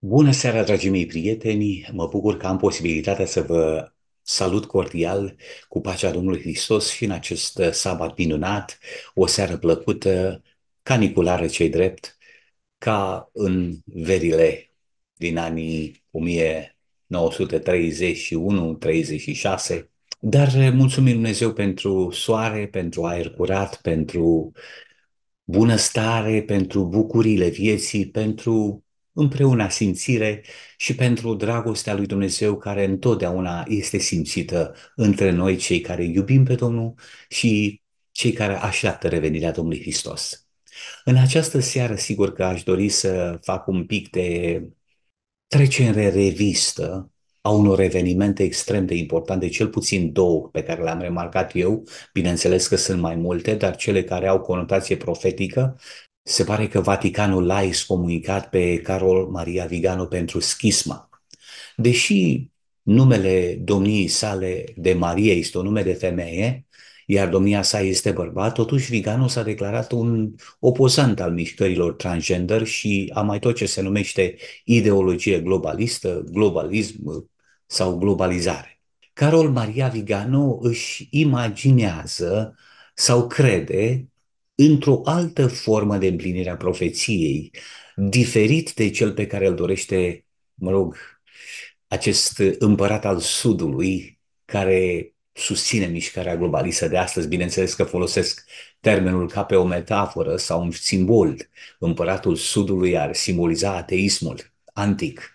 Bună seara, dragii mei prieteni! Mă bucur că am posibilitatea să vă salut cordial cu pacea Domnului Hristos și în acest uh, sabat minunat, o seară plăcută, caniculară cei drept, ca în verile din anii 1931-36, dar uh, mulțumim Dumnezeu pentru soare, pentru aer curat, pentru bunăstare, pentru bucurile vieții, pentru împreună simțire și pentru dragostea lui Dumnezeu care întotdeauna este simțită între noi cei care iubim pe Domnul și cei care așteaptă revenirea Domnului Hristos. În această seară, sigur că aș dori să fac un pic de trecere în revistă a unor evenimente extrem de importante, cel puțin două pe care le-am remarcat eu, bineînțeles că sunt mai multe, dar cele care au conotație profetică se pare că Vaticanul l-a excomunicat pe Carol Maria Vigano pentru schisma. Deși numele domniei sale de Marie este un nume de femeie, iar domnia sa este bărbat, totuși Vigano s-a declarat un opozant al mișcărilor transgender și a mai tot ce se numește ideologie globalistă, globalism sau globalizare. Carol Maria Vigano își imaginează sau crede într-o altă formă de împlinire a profeției, diferit de cel pe care îl dorește, mă rog, acest împărat al Sudului, care susține mișcarea globalistă de astăzi. Bineînțeles că folosesc termenul ca pe o metaforă sau un simbol. Împăratul Sudului ar simboliza ateismul antic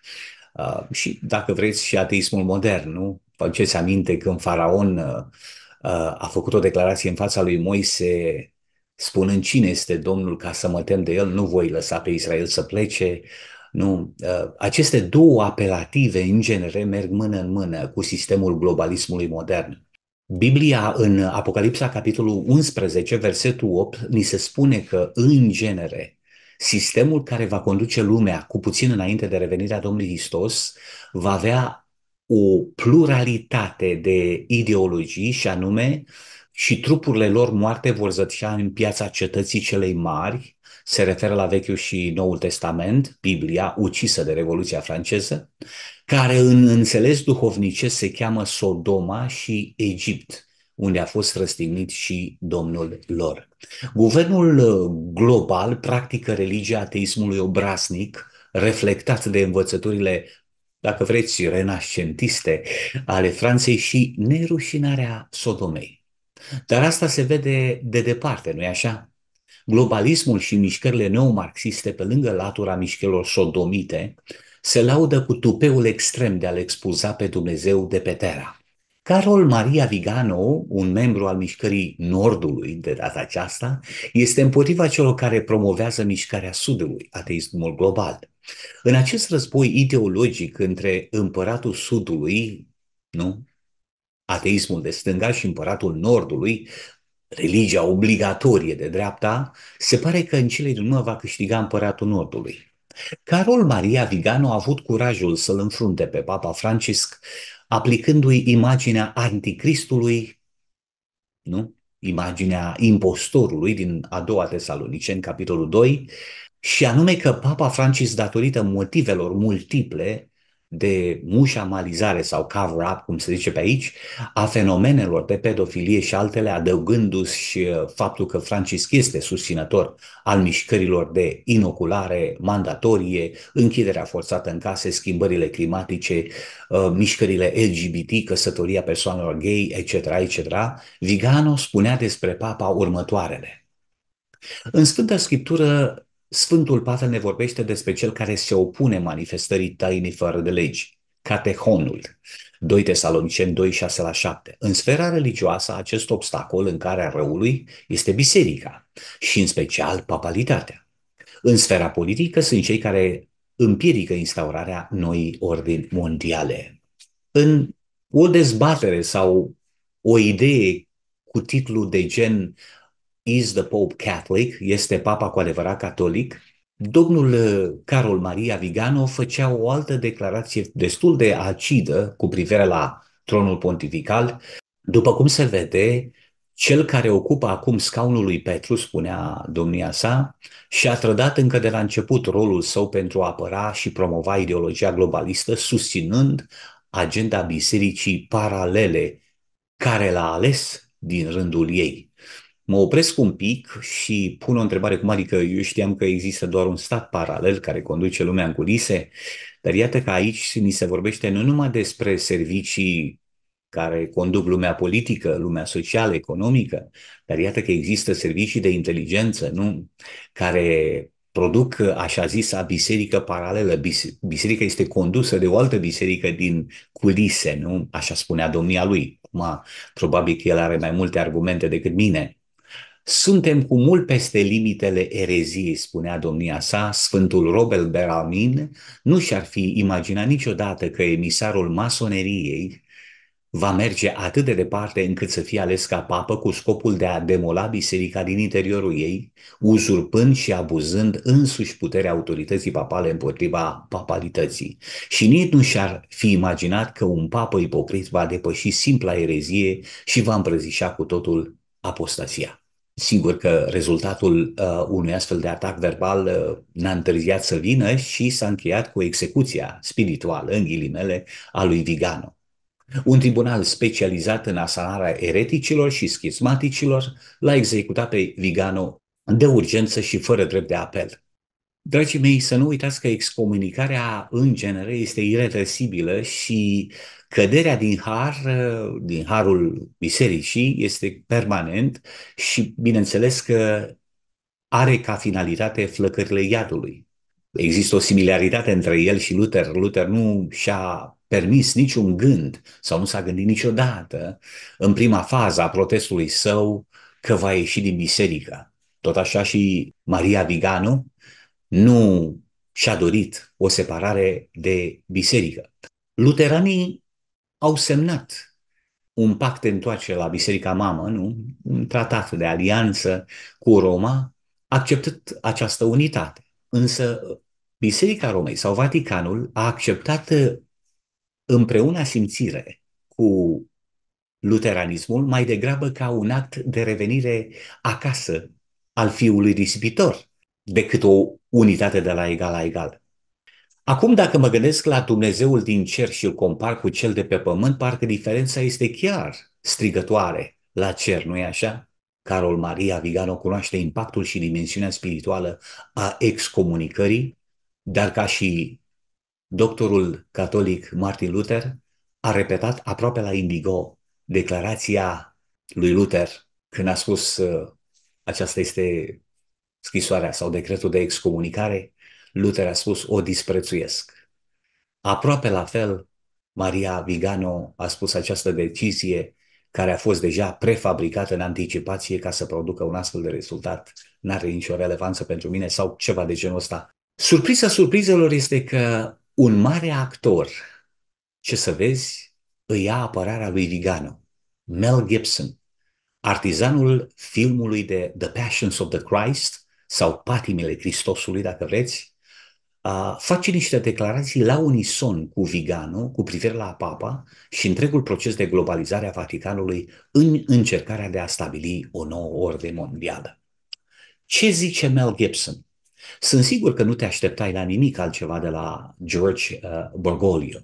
uh, și, dacă vreți, și ateismul modern, nu? Faceți aminte când faraon uh, a făcut o declarație în fața lui Moise spunând cine este Domnul ca să mă tem de el, nu voi lăsa pe Israel să plece. Nu, ă, aceste două apelative în genere merg mână în mână cu sistemul globalismului modern. Biblia în Apocalipsa capitolul 11, versetul 8, ni se spune că în genere sistemul care va conduce lumea cu puțin înainte de revenirea Domnului Hristos va avea o pluralitate de ideologii și anume și trupurile lor moarte vor zădea în piața cetății celei mari, se referă la Vechiul și Noul Testament, Biblia, ucisă de Revoluția franceză, care în înțeles duhovnicesc se cheamă Sodoma și Egipt, unde a fost răstignit și domnul lor. Guvernul uh, global practică religia ateismului obraznic, reflectat de învățăturile dacă vreți, renascentiste ale Franței și nerușinarea Sodomei. Dar asta se vede de departe, nu-i așa? Globalismul și mișcările neomarxiste, pe lângă latura mișcărilor sodomite, se laudă cu tupeul extrem de a-L expuza pe Dumnezeu de pe terra. Carol Maria Vigano, un membru al mișcării Nordului de data aceasta, este împotriva celor care promovează mișcarea Sudului, ateismul global. În acest război ideologic între împăratul Sudului, nu? ateismul de stânga și împăratul Nordului, religia obligatorie de dreapta, se pare că în cele din urmă va câștiga împăratul Nordului. Carol Maria Vigano a avut curajul să-l înfrunte pe Papa Francisc, aplicându-i imaginea anticristului, nu? imaginea impostorului din a doua tesaloniceni, capitolul 2, și anume că Papa Francis, datorită motivelor multiple, de mușamalizare sau cover-up, cum se zice pe aici, a fenomenelor de pedofilie și altele, adăugându-și uh, faptul că Francisc este susținător al mișcărilor de inoculare mandatorie, închiderea forțată în case, schimbările climatice, uh, mișcările LGBT, căsătoria persoanelor gay, etc., etc., Vigano spunea despre papa următoarele. În Sfânta Scriptură Sfântul Pavel ne vorbește despre cel care se opune manifestării tainei fără de legi, catehonul, 2 Tesaloniceni 2, 6 la 7. În sfera religioasă, acest obstacol în care a răului este biserica și în special papalitatea. În sfera politică sunt cei care împiedică instaurarea noii ordini mondiale. În o dezbatere sau o idee cu titlul de gen is the Pope Catholic, este papa cu adevărat catolic, domnul uh, Carol Maria Vigano făcea o altă declarație destul de acidă cu privire la tronul pontifical. După cum se vede, cel care ocupă acum scaunul lui Petru, spunea domnia sa, și-a trădat încă de la început rolul său pentru a apăra și promova ideologia globalistă, susținând agenda bisericii paralele care l-a ales din rândul ei mă opresc un pic și pun o întrebare cum adică eu știam că există doar un stat paralel care conduce lumea în culise, dar iată că aici ni se vorbește nu numai despre servicii care conduc lumea politică, lumea socială, economică, dar iată că există servicii de inteligență, nu? Care produc așa zis a biserică paralelă. Biserica este condusă de o altă biserică din culise, nu? Așa spunea domnia lui. Acum, probabil că el are mai multe argumente decât mine. Suntem cu mult peste limitele ereziei, spunea domnia sa, Sfântul Robert Beramin nu și-ar fi imaginat niciodată că emisarul masoneriei va merge atât de departe încât să fie ales ca papă cu scopul de a demola biserica din interiorul ei, uzurpând și abuzând însuși puterea autorității papale împotriva papalității. Și nici nu și-ar fi imaginat că un papă ipocrit va depăși simpla erezie și va îmbrăzișa cu totul apostasia. Sigur că rezultatul uh, unui astfel de atac verbal uh, n-a întârziat să vină și s-a încheiat cu execuția spirituală, în ghilimele, a lui Vigano. Un tribunal specializat în asanarea ereticilor și schismaticilor l-a executat pe Vigano de urgență și fără drept de apel. Dragii mei, să nu uitați că excomunicarea în genere este irreversibilă și căderea din har, din harul bisericii este permanent și bineînțeles că are ca finalitate flăcările iadului. Există o similaritate între el și Luther. Luther nu și-a permis niciun gând sau nu s-a gândit niciodată în prima fază a protestului său că va ieși din biserică. Tot așa și Maria Vigano nu și-a dorit o separare de biserică. Luteranii au semnat un pact de întoarcere la Biserica Mamă, nu? un tratat de alianță cu Roma, acceptat această unitate. Însă Biserica Romei sau Vaticanul a acceptat uh, împreună simțire cu luteranismul mai degrabă ca un act de revenire acasă al fiului risipitor decât o unitate de la egal la egal. Acum, dacă mă gândesc la Dumnezeul din cer și îl compar cu cel de pe pământ, parcă diferența este chiar strigătoare la cer, nu-i așa? Carol Maria Vigano cunoaște impactul și dimensiunea spirituală a excomunicării, dar ca și doctorul catolic Martin Luther a repetat aproape la indigo declarația lui Luther când a spus uh, aceasta este scrisoarea sau decretul de excomunicare, Luther a spus, o disprețuiesc. Aproape la fel, Maria Vigano a spus această decizie care a fost deja prefabricată în anticipație ca să producă un astfel de rezultat, n-are nicio relevanță pentru mine sau ceva de genul ăsta. Surpriza surprizelor este că un mare actor, ce să vezi, îi ia apărarea lui Vigano, Mel Gibson, artizanul filmului de The Passions of the Christ sau Patimile Cristosului dacă vreți, face niște declarații la unison cu Vigano cu privire la papa și întregul proces de globalizare a Vaticanului în încercarea de a stabili o nouă ordine mondială. Ce zice Mel Gibson? Sunt sigur că nu te așteptai la nimic altceva de la George uh, Bergoglio.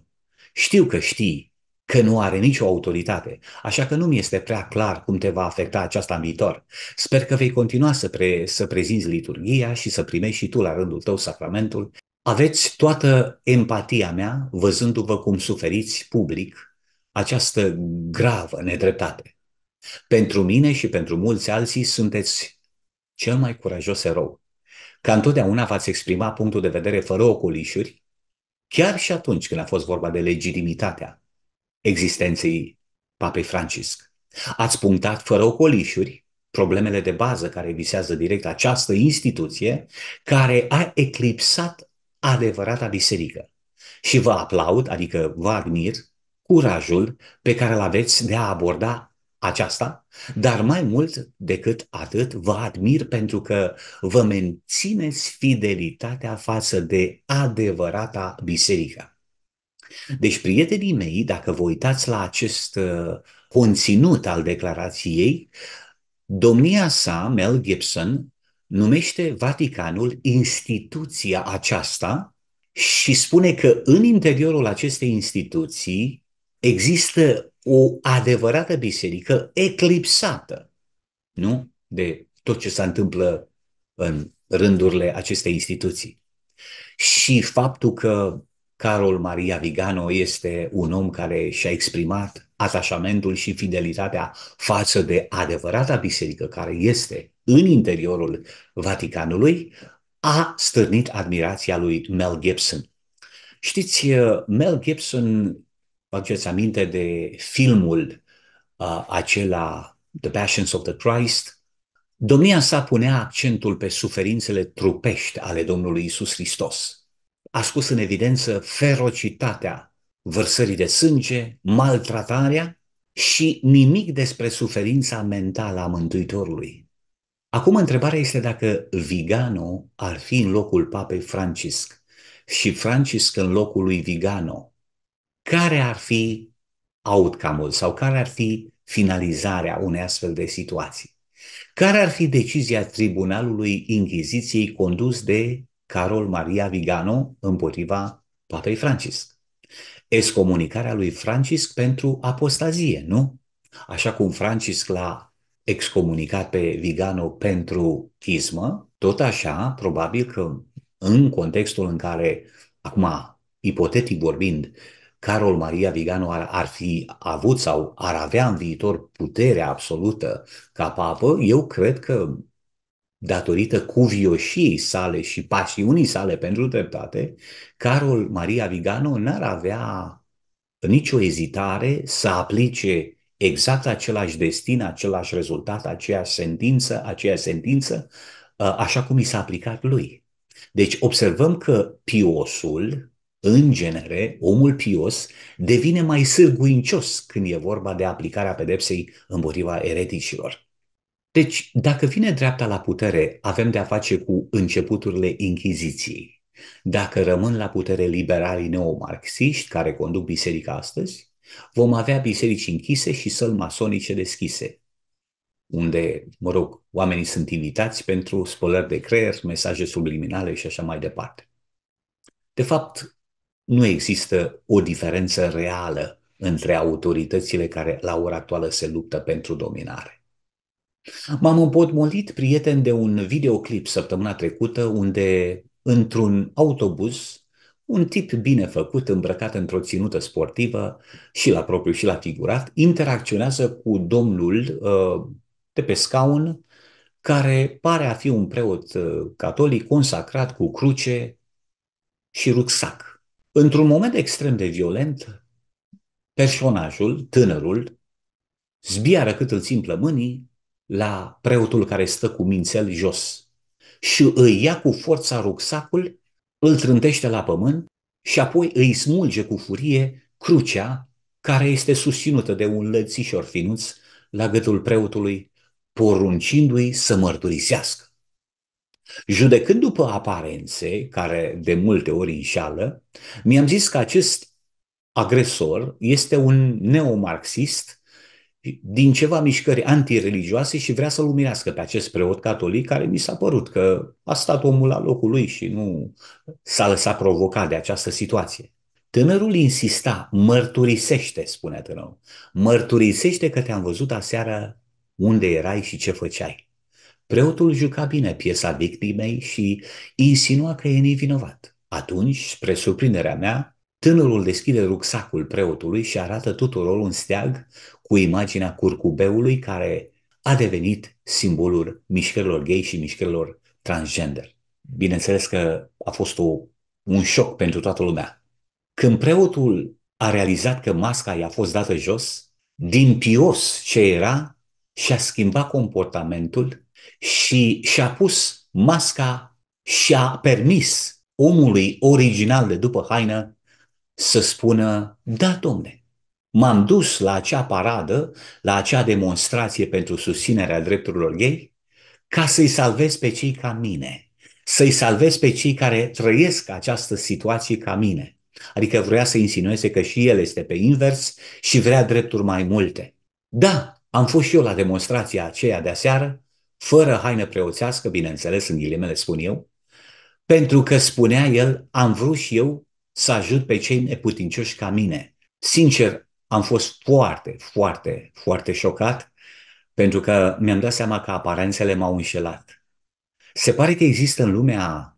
Știu că știi că nu are nicio autoritate, așa că nu mi este prea clar cum te va afecta aceasta în viitor. Sper că vei continua să, pre, să prezinți liturghia și să primești și tu la rândul tău sacramentul aveți toată empatia mea văzându-vă cum suferiți public această gravă nedreptate. Pentru mine și pentru mulți alții sunteți cel mai curajos erou. Ca întotdeauna v-ați exprima punctul de vedere fără ocolișuri, chiar și atunci când a fost vorba de legitimitatea existenței Papei Francisc. Ați punctat fără ocolișuri problemele de bază care visează direct această instituție, care a eclipsat adevărata biserică. Și vă aplaud, adică vă admir, curajul pe care îl aveți de a aborda aceasta, dar mai mult decât atât vă admir pentru că vă mențineți fidelitatea față de adevărata biserică. Deci, prietenii mei, dacă vă uitați la acest uh, conținut al declarației, domnia sa, Mel Gibson, numește Vaticanul instituția aceasta și spune că în interiorul acestei instituții există o adevărată biserică eclipsată nu? de tot ce se întâmplă în rândurile acestei instituții. Și faptul că Carol Maria Vigano este un om care și-a exprimat atașamentul și fidelitatea față de adevărata biserică care este în interiorul Vaticanului a stârnit admirația lui Mel Gibson. Știți, uh, Mel Gibson, vă aduceți aminte de filmul uh, acela The Passions of the Christ, domnia sa punea accentul pe suferințele trupești ale Domnului Isus Hristos. A scos în evidență ferocitatea vărsării de sânge, maltratarea și nimic despre suferința mentală a Mântuitorului. Acum întrebarea este dacă Vigano ar fi în locul papei Francisc și Francisc în locul lui Vigano. Care ar fi outcome-ul sau care ar fi finalizarea unei astfel de situații? Care ar fi decizia Tribunalului Inchiziției condus de Carol Maria Vigano împotriva papei Francisc? Excomunicarea lui Francisc pentru apostazie, nu? Așa cum Francisc l-a excomunicat pe Vigano pentru chismă, tot așa, probabil că în contextul în care, acum, ipotetic vorbind, Carol Maria Vigano ar, ar fi avut sau ar avea în viitor puterea absolută ca papă, eu cred că datorită cuvioșiei sale și pasiunii sale pentru dreptate, Carol Maria Vigano n-ar avea nicio ezitare să aplice exact același destin, același rezultat, aceeași sentință, aceeași sentință, uh, așa cum i s-a aplicat lui. Deci observăm că piosul, în genere, omul pios devine mai sârguincios când e vorba de aplicarea pedepsei împotriva ereticilor. Deci, dacă vine dreapta la putere, avem de-a face cu începuturile Inchiziției. Dacă rămân la putere liberalii neomarxiști care conduc biserica astăzi, Vom avea biserici închise și săl masonice deschise, unde, mă rog, oamenii sunt invitați pentru spălări de creier, mesaje subliminale și așa mai departe. De fapt, nu există o diferență reală între autoritățile care la ora actuală se luptă pentru dominare. M-am împotmolit, prieten, de un videoclip săptămâna trecută unde, într-un autobuz, un tip bine făcut, îmbrăcat într-o ținută sportivă și la propriu și la figurat, interacționează cu domnul uh, de pe scaun, care pare a fi un preot uh, catolic consacrat cu cruce și rucsac. Într-un moment extrem de violent, personajul, tânărul, zbiară cât îl țin plămânii la preotul care stă cu mințel jos și îi ia cu forța rucsacul îl trântește la pământ și apoi îi smulge cu furie crucea care este susținută de un lățișor finuț la gâtul preotului, poruncindu-i să mărturisească. Judecând după aparențe, care de multe ori înșală, mi-am zis că acest agresor este un neomarxist din ceva mișcări antireligioase și vrea să-l umilească pe acest preot catolic care mi s-a părut că a stat omul la locul lui și nu s-a lăsat provocat de această situație. Tânărul insista, mărturisește, spunea tânărul, mărturisește că te-am văzut aseară unde erai și ce făceai. Preotul juca bine piesa victimei și insinua că e nevinovat. Atunci, spre surprinderea mea, Tânărul deschide rucsacul preotului și arată tuturor un steag cu imaginea curcubeului care a devenit simbolul mișcărilor gay și mișcărilor transgender. Bineînțeles că a fost o, un șoc pentru toată lumea. Când preotul a realizat că masca i-a fost dată jos, din pios ce era, și-a schimbat comportamentul și și-a pus masca și a permis omului original de după haină să spună, da, domne, m-am dus la acea paradă, la acea demonstrație pentru susținerea drepturilor gay, ca să-i salvez pe cei ca mine, să-i salvez pe cei care trăiesc această situație ca mine. Adică vrea să insinueze că și el este pe invers și vrea drepturi mai multe. Da, am fost și eu la demonstrația aceea de aseară, fără haină preoțească, bineînțeles, în ghilimele spun eu, pentru că spunea el, am vrut și eu să ajut pe cei neputincioși ca mine. Sincer, am fost foarte, foarte, foarte șocat pentru că mi-am dat seama că aparențele m-au înșelat. Se pare că există în lumea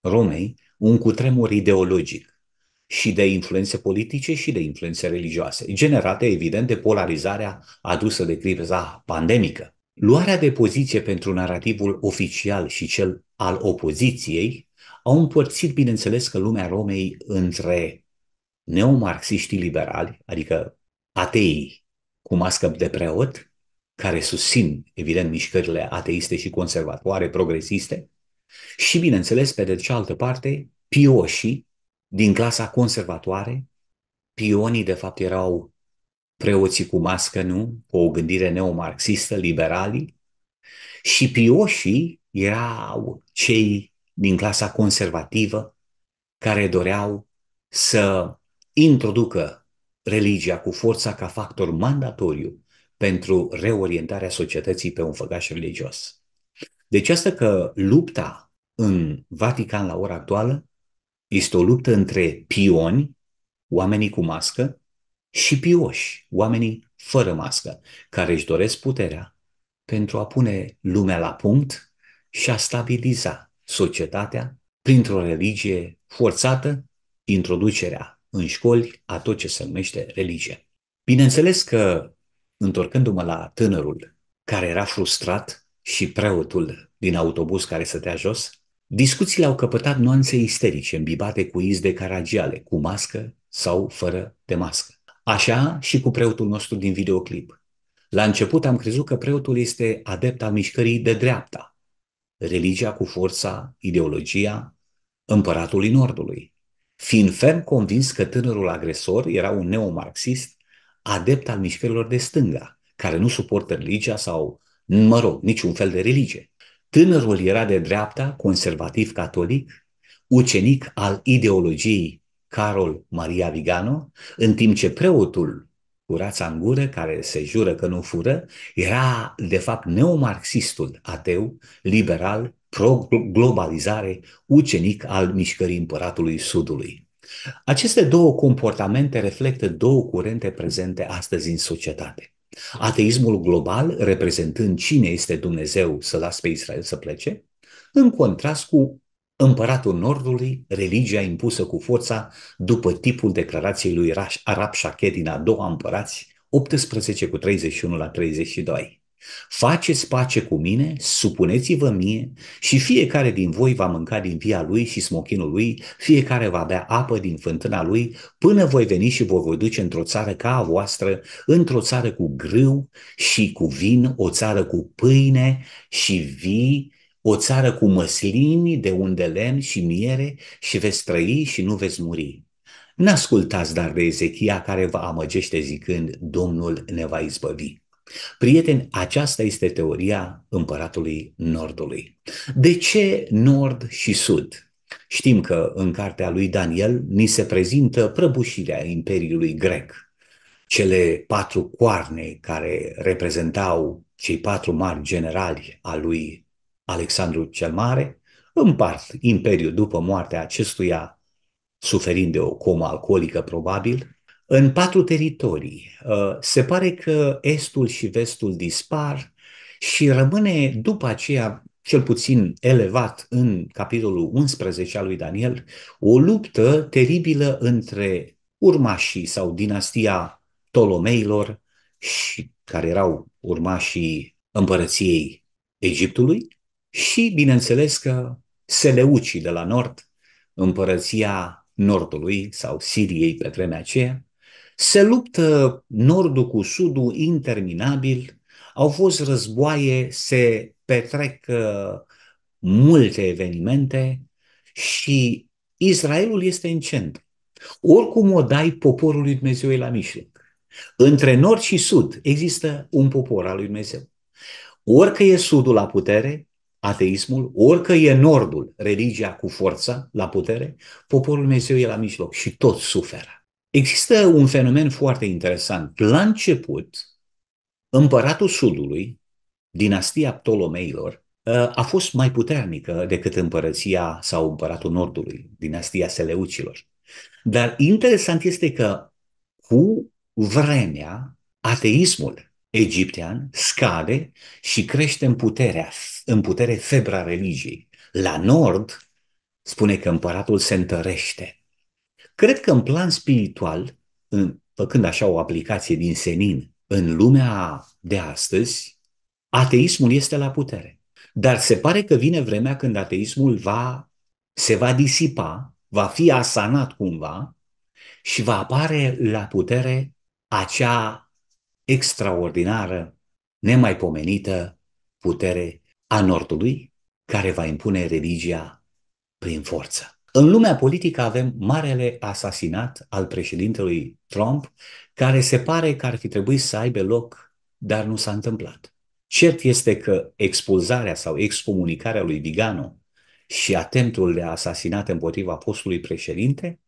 Romei un cutremur ideologic și de influențe politice și de influențe religioase, generate evident de polarizarea adusă de criza pandemică. Luarea de poziție pentru narativul oficial și cel al opoziției au împărțit, bineînțeles, că lumea Romei între neomarxiștii liberali, adică ateii cu mască de preot, care susțin, evident, mișcările ateiste și conservatoare, progresiste, și, bineînțeles, pe de cealaltă parte, pioșii din clasa conservatoare, pionii, de fapt, erau preoții cu mască, nu? Cu o gândire neomarxistă, liberali, și pioșii erau cei din clasa conservativă care doreau să introducă religia cu forța ca factor mandatoriu pentru reorientarea societății pe un făgaș religios. Deci asta că lupta în Vatican la ora actuală este o luptă între pioni, oamenii cu mască, și pioși, oamenii fără mască, care își doresc puterea pentru a pune lumea la punct și a stabiliza societatea printr-o religie forțată, introducerea în școli a tot ce se numește religie. Bineînțeles că, întorcându-mă la tânărul care era frustrat și preotul din autobuz care stătea jos, discuțiile au căpătat nuanțe isterice, îmbibate cu iz de caragiale, cu mască sau fără de mască. Așa și cu preotul nostru din videoclip. La început am crezut că preotul este adept al mișcării de dreapta, religia cu forța, ideologia împăratului Nordului, fiind ferm convins că tânărul agresor era un neomarxist, adept al mișcărilor de stânga, care nu suportă religia sau, mă rog, niciun fel de religie. Tânărul era de dreapta, conservativ catolic, ucenic al ideologiei Carol Maria Vigano, în timp ce preotul cu rața în gură, care se jură că nu fură, era de fapt neomarxistul ateu, liberal, pro-globalizare, ucenic al mișcării împăratului Sudului. Aceste două comportamente reflectă două curente prezente astăzi în societate. Ateismul global, reprezentând cine este Dumnezeu să las pe Israel să plece, în contrast cu împăratul Nordului, religia impusă cu forța după tipul declarației lui Arab Shake din a doua împărați, 18 cu 31 la 32. Faceți pace cu mine, supuneți-vă mie și fiecare din voi va mânca din via lui și smochinul lui, fiecare va bea apă din fântâna lui, până voi veni și vă voi duce într-o țară ca a voastră, într-o țară cu grâu și cu vin, o țară cu pâine și vii o țară cu măslini, de unde lemn și miere și veți trăi și nu veți muri. N-ascultați dar de Ezechia care vă amăgește zicând, Domnul ne va izbăvi. Prieteni, aceasta este teoria împăratului Nordului. De ce Nord și Sud? Știm că în cartea lui Daniel ni se prezintă prăbușirea Imperiului Grec, cele patru coarne care reprezentau cei patru mari generali al lui Alexandru cel Mare, împart imperiul după moartea acestuia, suferind de o comă alcoolică probabil, în patru teritorii. Uh, se pare că estul și vestul dispar și rămâne după aceea cel puțin elevat în capitolul 11 al lui Daniel, o luptă teribilă între urmașii sau dinastia Ptolomeilor și care erau urmașii împărăției Egiptului și, bineînțeles, că Seleucii de la nord, împărăția nordului sau Siriei pe vremea aceea, se luptă nordul cu sudul interminabil, au fost războaie, se petrec uh, multe evenimente și Israelul este în centru. Oricum o dai poporul lui Dumnezeu e la mijloc. Între nord și sud există un popor al lui Dumnezeu. Orică e sudul la putere, ateismul, orică e nordul, religia cu forța, la putere, poporul Dumnezeu e la mijloc și tot suferă. Există un fenomen foarte interesant. La început, împăratul Sudului, dinastia Ptolomeilor, ă, a fost mai puternică decât împărăția sau împăratul Nordului, dinastia Seleucilor. Dar interesant este că cu vremea ateismul egiptean scade și crește în puterea în putere febra religiei. La nord, spune că împăratul se întărește. Cred că în plan spiritual, în, făcând așa o aplicație din senin, în lumea de astăzi, ateismul este la putere. Dar se pare că vine vremea când ateismul va, se va disipa, va fi asanat cumva și va apare la putere acea extraordinară, nemaipomenită putere a Nordului, care va impune religia prin forță. În lumea politică avem marele asasinat al președintelui Trump, care se pare că ar fi trebuit să aibă loc, dar nu s-a întâmplat. Cert este că expulzarea sau excomunicarea lui Vigano și atentul de asasinat împotriva postului președinte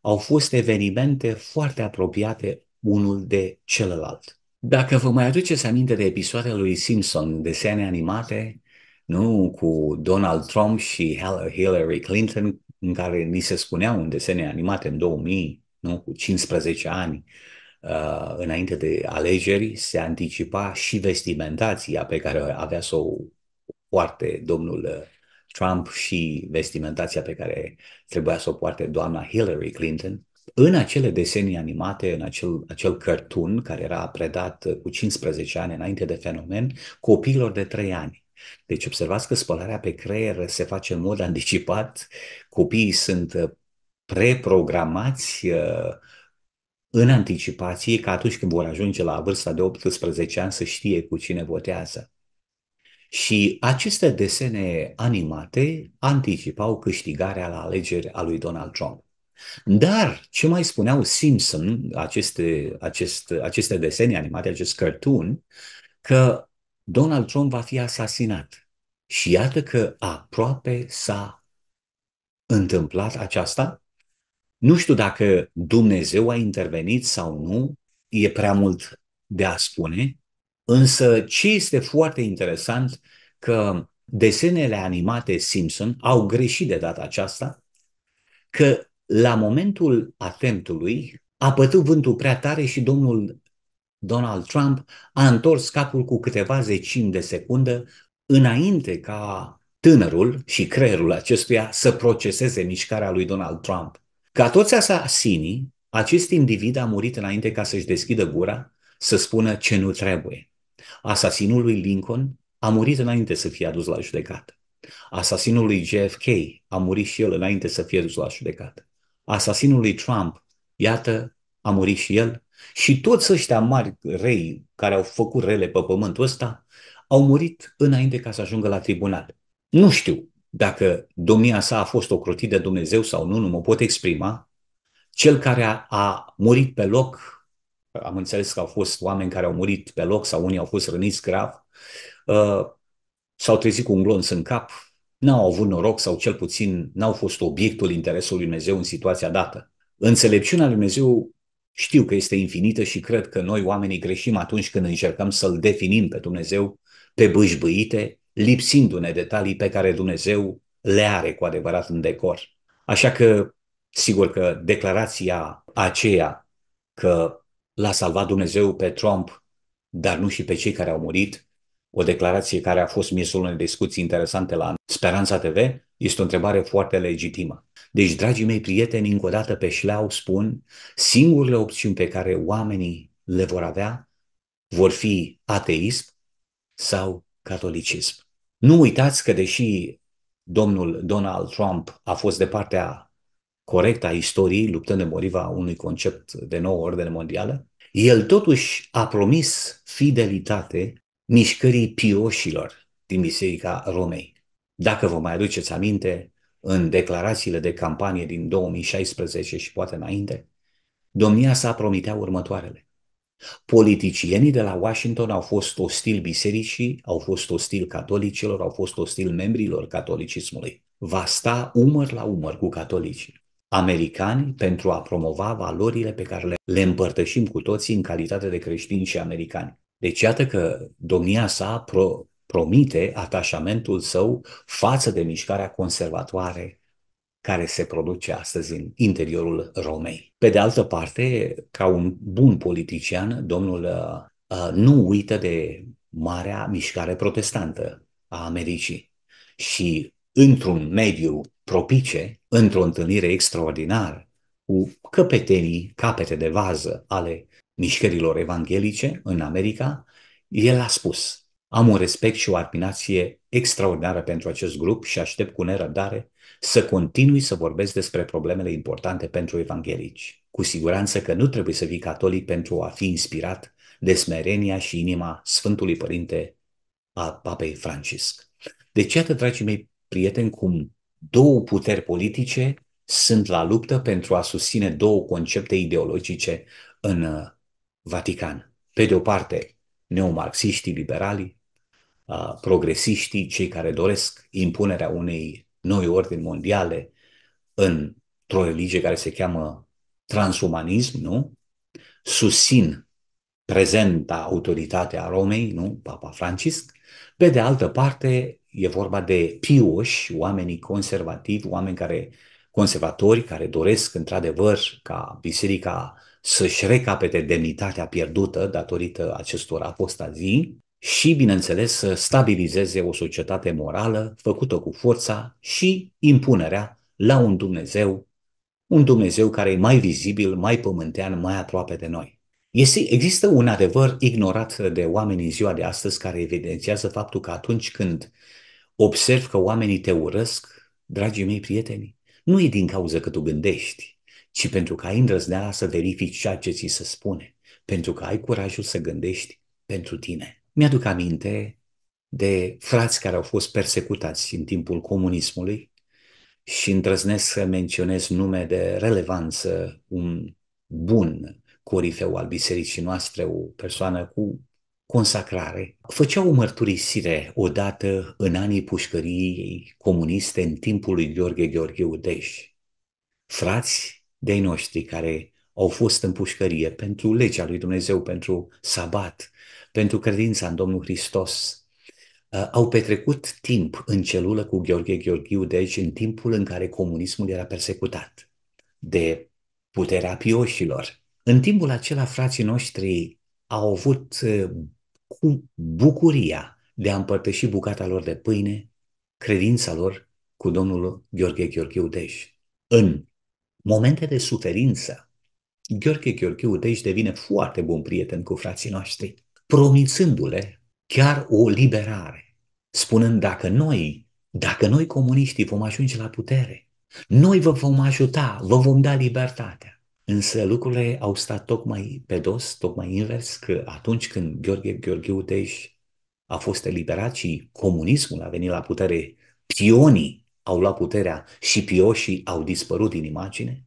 au fost evenimente foarte apropiate unul de celălalt. Dacă vă mai aduceți aminte de episoadele lui Simpson, desene animate, nu cu Donald Trump și Hillary Clinton, în care ni se spunea un desene animate în 2000, nu, cu 15 ani, uh, înainte de alegeri, se anticipa și vestimentația pe care avea să o poarte domnul uh, Trump și vestimentația pe care trebuia să o poarte doamna Hillary Clinton în acele desene animate, în acel, acel cartoon care era predat uh, cu 15 ani înainte de fenomen, copiilor de 3 ani. Deci observați că spălarea pe creier se face în mod anticipat, copiii sunt uh, preprogramați uh, în anticipație ca atunci când vor ajunge la vârsta de 18 ani să știe cu cine votează. Și aceste desene animate anticipau câștigarea la alegeri a lui Donald Trump. Dar ce mai spuneau Simpson, aceste, acest, aceste desene animate, acest cartoon, că Donald Trump va fi asasinat. Și iată că aproape s-a întâmplat aceasta. Nu știu dacă Dumnezeu a intervenit sau nu, e prea mult de a spune, însă ce este foarte interesant că desenele animate Simpson au greșit de data aceasta, că la momentul atentului a pătut vântul prea tare și domnul Donald Trump a întors capul cu câteva zecimi de secundă înainte ca tânărul și creierul acestuia să proceseze mișcarea lui Donald Trump. Ca toți asasinii, acest individ a murit înainte ca să-și deschidă gura să spună ce nu trebuie. Asasinul lui Lincoln a murit înainte să fie adus la judecată. Asasinul lui JFK a murit și el înainte să fie dus la judecată asasinului Trump, iată, a murit și el. Și toți ăștia mari rei care au făcut rele pe pământul ăsta au murit înainte ca să ajungă la tribunal. Nu știu dacă domnia sa a fost ocrotită de Dumnezeu sau nu, nu mă pot exprima. Cel care a, a murit pe loc, am înțeles că au fost oameni care au murit pe loc sau unii au fost răniți grav, uh, s-au trezit cu un glonț în cap, n-au avut noroc sau cel puțin n-au fost obiectul interesului lui Dumnezeu în situația dată. Înțelepciunea lui Dumnezeu știu că este infinită și cred că noi oamenii greșim atunci când încercăm să-L definim pe Dumnezeu pe bâșbâite, lipsindu-ne detalii pe care Dumnezeu le are cu adevărat în decor. Așa că, sigur că declarația aceea că l-a salvat Dumnezeu pe Trump, dar nu și pe cei care au murit, o declarație care a fost misul unei discuții interesante la Speranța TV, este o întrebare foarte legitimă. Deci, dragii mei prieteni, încă o dată pe șleau spun, singurele opțiuni pe care oamenii le vor avea vor fi ateism sau catolicism. Nu uitați că deși domnul Donald Trump a fost de partea corectă a istoriei, luptând împotriva unui concept de nouă ordine mondială, el totuși a promis fidelitate mișcării pioșilor din Biserica Romei. Dacă vă mai aduceți aminte, în declarațiile de campanie din 2016 și poate înainte, domnia sa promitea următoarele. Politicienii de la Washington au fost ostili bisericii, au fost ostili catolicilor, au fost ostili membrilor catolicismului. Va sta umăr la umăr cu catolicii. Americani pentru a promova valorile pe care le împărtășim cu toții în calitate de creștini și americani. Deci iată că domnia sa pro, promite atașamentul său față de mișcarea conservatoare care se produce astăzi în interiorul Romei. Pe de altă parte, ca un bun politician, domnul uh, uh nu uită de marea mișcare protestantă a Americii și într-un mediu propice, într-o întâlnire extraordinară cu căpetenii, capete de vază ale mișcărilor evanghelice în America, el a spus, am un respect și o admirație extraordinară pentru acest grup și aștept cu nerăbdare să continui să vorbesc despre problemele importante pentru evanghelici. Cu siguranță că nu trebuie să fii catolic pentru a fi inspirat de smerenia și inima Sfântului Părinte a Papei Francisc. Deci, atât, dragii mei prieteni, cum două puteri politice sunt la luptă pentru a susține două concepte ideologice în uh, Vatican. Pe de o parte, neomarxiștii liberali, progresiștii, cei care doresc impunerea unei noi ordini mondiale într-o religie care se cheamă transumanism, nu? Susțin prezenta autoritatea a Romei, nu? Papa Francisc. Pe de altă parte, e vorba de pioși, oamenii conservativi, oameni care, conservatori, care doresc într-adevăr ca biserica să-și recapete demnitatea pierdută datorită acestor apostazii și, bineînțeles, să stabilizeze o societate morală făcută cu forța și impunerea la un Dumnezeu, un Dumnezeu care e mai vizibil, mai pământean, mai aproape de noi. Este, există un adevăr ignorat de oamenii în ziua de astăzi care evidențiază faptul că atunci când observ că oamenii te urăsc, dragii mei prieteni, nu e din cauza că tu gândești, ci pentru că ai îndrăzneala să verifici ceea ce ți se spune, pentru că ai curajul să gândești pentru tine. Mi-aduc aminte de frați care au fost persecutați în timpul comunismului și îndrăznesc să menționez nume de relevanță, un bun corifeu al bisericii noastre, o persoană cu consacrare. Făceau o mărturisire odată în anii pușcăriei comuniste, în timpul lui Gheorghe Gheorghe Udeș. Frați de-ai noștri care au fost în pușcărie pentru legea lui Dumnezeu, pentru sabat, pentru credința în Domnul Hristos, uh, au petrecut timp în celulă cu Gheorghe Gheorghiu, deci în timpul în care comunismul era persecutat de puterea pioșilor. În timpul acela, frații noștri au avut uh, cu bucuria de a împărtăși bucata lor de pâine, credința lor cu domnul Gheorghe Gheorghiu Deș. Deci în momente de suferință, Gheorghe Gheorghe Udeș devine foarte bun prieten cu frații noștri, promițându-le chiar o liberare, spunând dacă noi, dacă noi comuniștii vom ajunge la putere, noi vă vom ajuta, vă vom da libertatea. Însă lucrurile au stat tocmai pe dos, tocmai invers, că atunci când Gheorghe Gheorghe Udeș a fost eliberat și comunismul a venit la putere, pionii au luat puterea și pioșii au dispărut din imagine?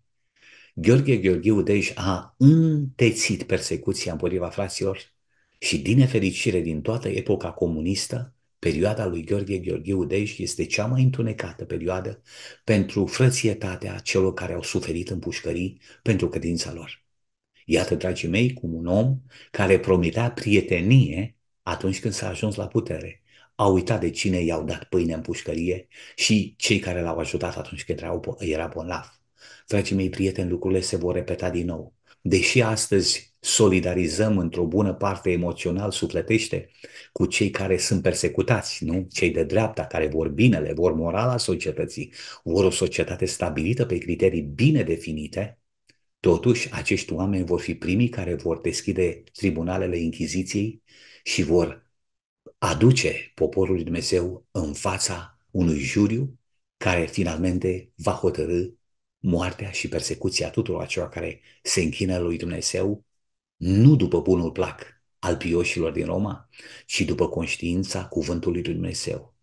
Gheorghe Gheorghiu Dej deci a întețit persecuția împotriva fraților și, din nefericire, din toată epoca comunistă, perioada lui Gheorghe Gheorghiu Dej deci este cea mai întunecată perioadă pentru frățietatea celor care au suferit în pușcării pentru credința lor. Iată, dragii mei, cum un om care promitea prietenie atunci când s-a ajuns la putere, a uitat de cine i-au dat pâine în pușcărie și cei care l-au ajutat atunci când erau, era bolnav. Dragii mei prieteni, lucrurile se vor repeta din nou. Deși astăzi solidarizăm într-o bună parte emoțional, sufletește, cu cei care sunt persecutați, nu? Cei de dreapta, care vor binele, vor morala societății, vor o societate stabilită pe criterii bine definite, totuși acești oameni vor fi primii care vor deschide tribunalele Inchiziției și vor aduce poporul lui Dumnezeu în fața unui juriu care finalmente va hotărâ moartea și persecuția tuturor acelor care se închină lui Dumnezeu, nu după bunul plac al pioșilor din Roma, ci după conștiința cuvântului lui Dumnezeu.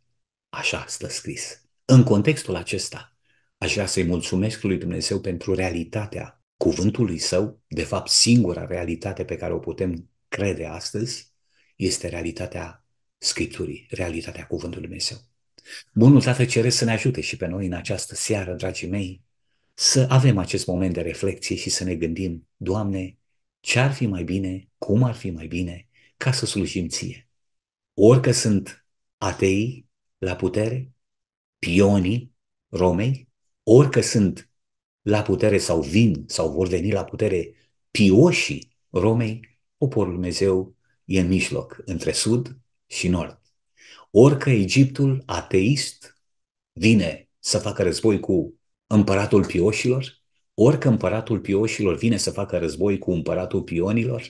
Așa stă scris. În contextul acesta, aș vrea să-i mulțumesc lui Dumnezeu pentru realitatea cuvântului său, de fapt singura realitate pe care o putem crede astăzi, este realitatea Scripturii realitatea cuvântului Dumnezeu. Bunul Tată cere să ne ajute și pe noi în această seară, dragii mei, să avem acest moment de reflexie și să ne gândim, Doamne, ce ar fi mai bine, cum ar fi mai bine, ca să slujim Ție. Orică sunt atei la putere, pionii Romei, orică sunt la putere sau vin sau vor veni la putere pioșii Romei, poporul Dumnezeu e în mijloc, între sud și nord. Orică Egiptul ateist vine să facă război cu împăratul pioșilor, orică împăratul pioșilor vine să facă război cu împăratul pionilor,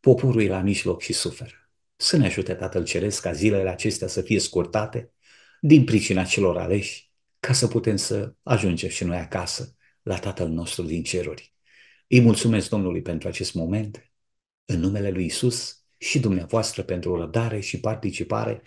poporul e la mijloc și suferă. Să ne ajute Tatăl Ceresc ca zilele acestea să fie scurtate din pricina celor aleși, ca să putem să ajungem și noi acasă la Tatăl nostru din ceruri. Îi mulțumesc Domnului pentru acest moment. În numele lui Isus, și dumneavoastră pentru răbdare și participare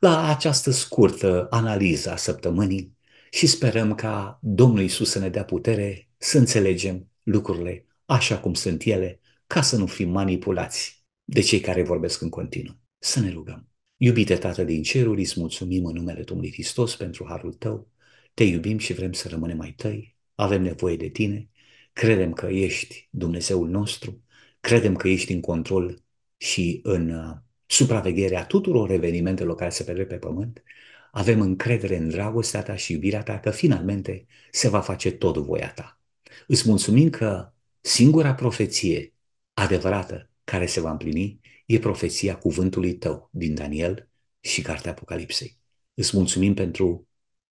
la această scurtă analiză a săptămânii și sperăm ca Domnul Isus să ne dea putere să înțelegem lucrurile așa cum sunt ele, ca să nu fim manipulați de cei care vorbesc în continuu. Să ne rugăm. Iubite Tată din ceruri, îți mulțumim în numele Domnului Hristos pentru harul tău. Te iubim și vrem să rămânem mai tăi. Avem nevoie de tine. Credem că ești Dumnezeul nostru. Credem că ești în control și în uh, supravegherea tuturor evenimentelor care se petrec pe pământ, avem încredere în dragostea ta și iubirea ta că finalmente se va face tot voia ta. Îți mulțumim că singura profeție adevărată care se va împlini e profeția cuvântului tău din Daniel și Cartea Apocalipsei. Îți mulțumim pentru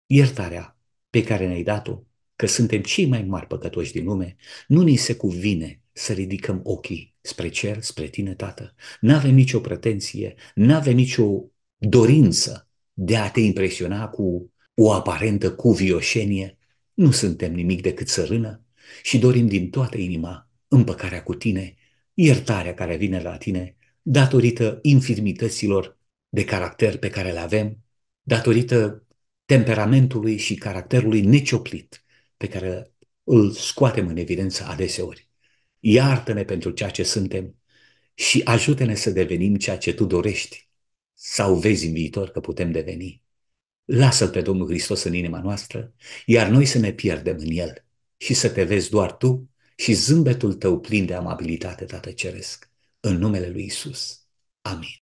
iertarea pe care ne-ai dat-o, că suntem cei mai mari păcătoși din lume, nu ni se cuvine să ridicăm ochii spre cer, spre tine, Tată. Nu avem nicio pretenție, nu avem nicio dorință de a te impresiona cu o aparentă cuvioșenie. Nu suntem nimic decât sărână și dorim din toată inima împăcarea cu tine, iertarea care vine la tine, datorită infirmităților de caracter pe care le avem, datorită temperamentului și caracterului necioplit pe care îl scoatem în evidență adeseori iartă-ne pentru ceea ce suntem și ajută-ne să devenim ceea ce Tu dorești sau vezi în viitor că putem deveni. Lasă-L pe Domnul Hristos în inima noastră, iar noi să ne pierdem în El și să te vezi doar Tu și zâmbetul Tău plin de amabilitate, Tată Ceresc, în numele Lui Isus. Amin.